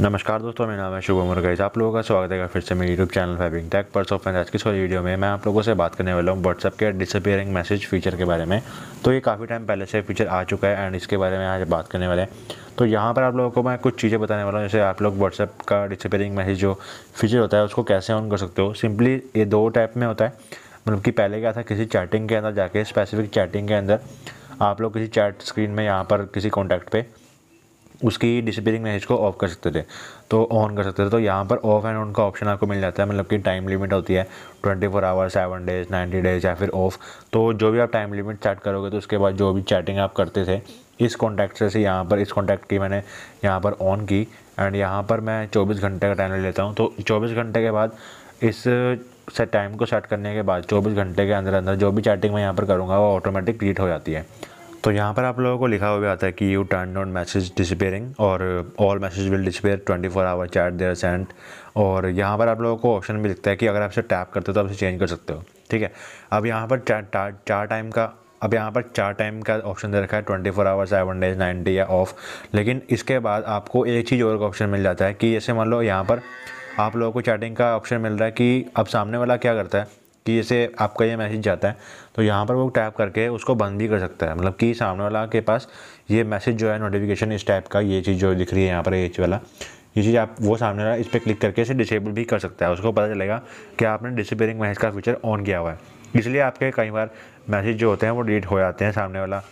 नमस्कार दोस्तों मेरा नाम है शुभम उमर गाइज आप लोगों का स्वागत है फिर से मेरे यूट्यूब चैनल फैबिंग टैक पर सो फ्रेंड्स आज की इस वीडियो में मैं आप लोगों से बात करने वाला हूँ व्हाट्सअप के डिसअपियरिंग मैसेज फीचर के बारे में तो ये काफ़ी टाइम पहले से फीचर आ चुका है एंड इसके बारे में आज बात करने वाले हैं तो यहाँ पर आप लोगों को मैं कुछ चीज़ें बताने वाला हूँ जैसे आप लोग व्हाट्सअप का डिसअपियरिंग मैसेज जो फीचर होता है उसको कैसे ऑन कर सकते हो सिंपली ये दो टाइप में होता है मतलब कि पहले क्या था किसी चैटिंग के अंदर जाके स्पेसिफिक चैटिंग के अंदर आप लोग किसी चैट स्क्रीन में यहाँ पर किसी कॉन्टैक्ट पर उसकी डिसअपियरिंग मैसेज को ऑफ कर सकते थे तो ऑन कर सकते थे तो यहाँ पर ऑफ एंड ऑन का ऑप्शन आपको मिल जाता है मतलब कि टाइम लिमिट होती है twenty four hours seven days ninety days या फिर ऑफ तो जो भी आप टाइम लिमिट सेट करोगे तो उसके बाद जो भी चैटिंग आप करते थे इस कॉन्टैक्ट से यहाँ पर इस कॉन्टैक्ट की मैंने यहाँ पर ऑन की एंड यहाँ पर मैं चौबीस घंटे का टाइम ले लेता हूँ तो चौबीस घंटे के बाद इस से टाइम को सेट करने के बाद चौबीस घंटे के अंदर अंदर जो भी चैटिंग मैं यहाँ पर करूँगा वो ऑटोमेटिक रीट हो जाती है तो यहाँ पर आप लोगों को लिखा हुआ आता है कि you turn on message disappearing और all message will disappear twenty four hour chat there send और यहाँ पर आप लोगों को ऑप्शन भी लिखता है कि अगर आप इसे टैप करते हो तो आप इसे चेंज कर सकते हो ठीक है अब यहाँ पर चार चार चार टाइम का अब यहाँ पर चार टाइम का ऑप्शन दे रखा है twenty four hours seven days ninety या ऑफ लेकिन इसके बाद आपको एक चीज़ और का ऑप्शन मिल जाता है कि जैसे मान लो यहाँ पर आप लोगों को चैटिंग का ऑप्शन मिल रहा है कि अब सामने वाला क्या करता है कि जैसे आपका ये मैसेज जाता है तो यहाँ पर वो टैप करके उसको बंद भी कर सकता है मतलब कि सामने वाला के पास ये मैसेज जो है नोटिफिकेशन इस टाइप का ये चीज़ जो दिख रही है यहाँ पर ये वाला ये चीज़ आप वो सामने वाला इस पर क्लिक करके इसे डिसेबल भी कर सकता है उसको पता चलेगा कि आपने डिसपेयरिंग मैसेज का फीचर ऑन किया हुआ है इसलिए आपके कई बार मैसेज जो होते हैं वो डिलीट हो जाते हैं सामने वाला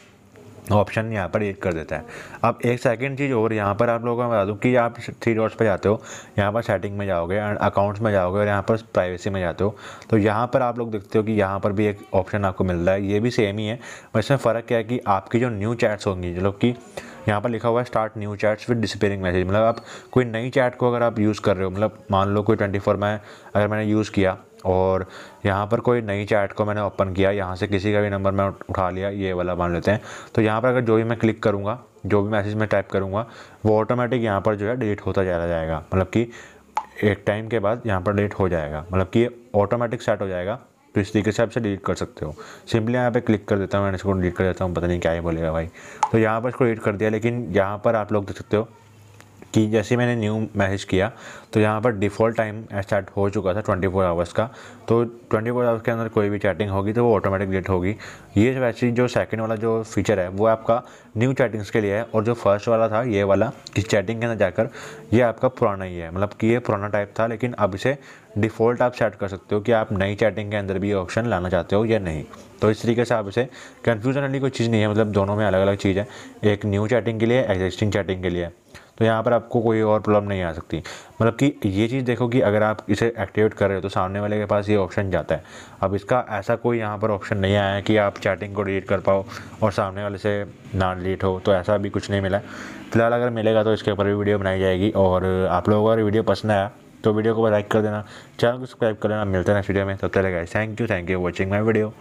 ऑप्शन यहाँ पर एक कर देता है अब एक सेकंड चीज़ और यहाँ पर आप लोगों को मैं बता दूँ कि आप थ्री डॉट्स पर जाते हो यहाँ पर सेटिंग में जाओगे एंड अकाउंट्स में जाओगे और यहाँ पर प्राइवेसी में जाते हो तो यहाँ पर आप लोग देखते हो कि यहाँ पर भी एक ऑप्शन आपको मिल रहा है ये भी सेम ही है बस इसमें फ़र्क क्या है कि आपकी जो न्यू चैट्स होंगी जो कि यहाँ पर लिखा हुआ है start new chats with disappearing message मतलब आप कोई नई चैट को अगर आप यूज़ कर रहे हो मतलब मान लो कोई ट्वेंटी फोर में अगर मैंने यूज़ किया और यहाँ पर कोई नई चैट को मैंने ओपन किया यहाँ से किसी का भी नंबर मैं उठा लिया ये वाला मान लेते हैं तो यहाँ पर अगर जो भी मैं क्लिक करूँगा जो भी मैसेज मैं टाइप करूँगा वो ऑटोमेटिक यहाँ पर जो है डिलीट होता चला जाएगा मतलब कि एक टाइम के बाद यहाँ पर डिलीट हो जाएगा मतलब कि ये ऑटोमेटिक सेट हो जाएगा तो इस तरीके से आप इसे डिलीट कर सकते हो सिंपली यहाँ पे क्लिक कर देता हूँ मैंने इसको डिलीट कर देता हूँ पता नहीं क्या ही बोलेगा भाई तो यहाँ पर इसको डिलीट कर दिया लेकिन यहाँ पर आप लोग देख सकते हो कि जैसे मैंने न्यू मैसेज किया तो यहाँ पर डिफ़ॉल्ट टाइम स्टार्ट हो चुका था 24 फोर आवर्स का तो 24 फोर आवर्स के अंदर कोई भी चैटिंग होगी तो वो ऑटोमेटिक डेट होगी ये वैसे जो सेकंड वाला जो फीचर है वो आपका न्यू चैटिंग्स के लिए है और जो फर्स्ट वाला था ये वाला इस चैटिंग के अंदर जाकर ये आपका पुराना ही है मतलब कि ये पुराना टाइप था लेकिन अब इसे डिफ़ॉल्ट आप सेट कर सकते हो कि आप नई चैटिंग के अंदर भी ऑप्शन लाना चाहते हो या नहीं तो इस तरीके से आप इसे कन्फ्यूजन वाली कोई चीज़ नहीं है मतलब दोनों में अलग अलग चीज़ है एक न्यू चैटिंग के लिए एग्जिस्टिंग चैटिंग के लिए तो यहाँ पर आपको कोई और प्रॉब्लम नहीं आ सकती मतलब कि ये चीज़ देखो कि अगर आप इसे एक्टिवेट कर रहे हो तो सामने वाले के पास ये ऑप्शन जाता है अब इसका ऐसा कोई यहाँ पर ऑप्शन नहीं आया है कि आप चैटिंग को डिलीट कर पाओ और सामने वाले से ना डिलीट हो तो ऐसा भी कुछ नहीं मिला फ़िलहाल अगर मिलेगा तो इसके ऊपर भी वीडियो बनाई जाएगी और आप लोगों को अगर वीडियो पसंद आया तो वीडियो को लाइक कर देना चैनल को सब्सक्राइब कर लेना मिलते हैं नेक्स्ट वीडियो में तब तक लगा thank you thank you watching my video